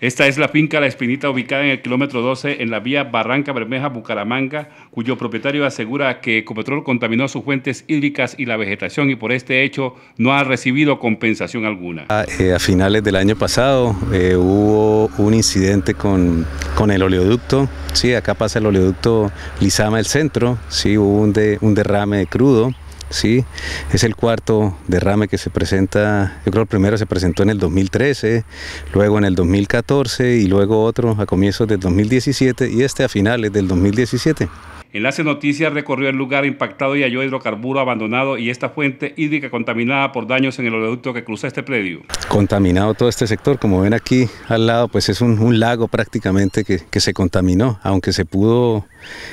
Esta es la finca La Espinita ubicada en el kilómetro 12 en la vía Barranca Bermeja Bucaramanga, cuyo propietario asegura que Ecopetrol contaminó sus fuentes hídricas y la vegetación y por este hecho no ha recibido compensación alguna. Ah, eh, a, finales del año pasado eh, hubo un incidente con, el oleoducto, sí, acá pasa el oleoducto Lizama el centro, sí, hubo un, un derrame de crudo. Sí, es el cuarto derrame que se presenta, yo creo que el primero se presentó en el 2013, luego en el 2014 y luego otro a comienzos del 2017 y este a finales del 2017. Enlace Noticias recorrió el lugar impactado y halló hidrocarburo abandonado y esta fuente hídrica contaminada por daños en el oleoducto que cruza este predio. Contaminado todo este sector, como ven aquí al lado, pues es un, lago prácticamente que, se contaminó, aunque se pudo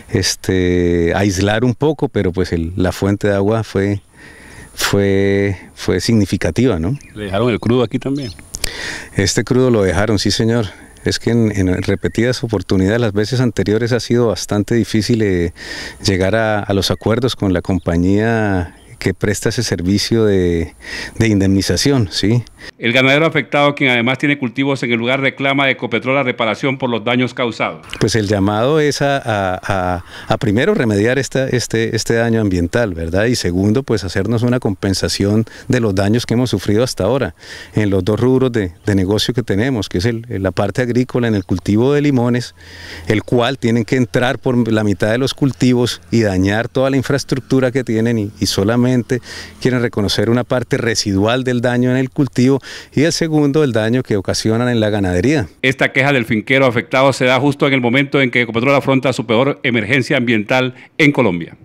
este, aislar un poco, pero pues la fuente de agua fue, fue significativa, ¿no? ¿Le dejaron el crudo aquí también? Este crudo lo dejaron, sí señor es que en, repetidas oportunidades, las veces anteriores ha sido bastante difícil eh, llegar a, los acuerdos con la compañía que presta ese servicio de, de, indemnización, ¿sí? El ganadero afectado, quien además tiene cultivos en el lugar, reclama de Ecopetrol la reparación por los daños causados. Pues el llamado es a, primero remediar este, este daño ambiental, ¿verdad? Y segundo, pues hacernos una compensación de los daños que hemos sufrido hasta ahora en los dos rubros de, negocio que tenemos, que es la parte agrícola en el cultivo de limones, el cual tienen que entrar por la mitad de los cultivos y dañar toda la infraestructura que tienen y solamente quieren reconocer una parte residual del daño en el cultivo y el segundo, el daño que ocasionan en la ganadería. Esta queja del finquero afectado se da justo en el momento en que Ecopetrol afronta su peor emergencia ambiental en Colombia.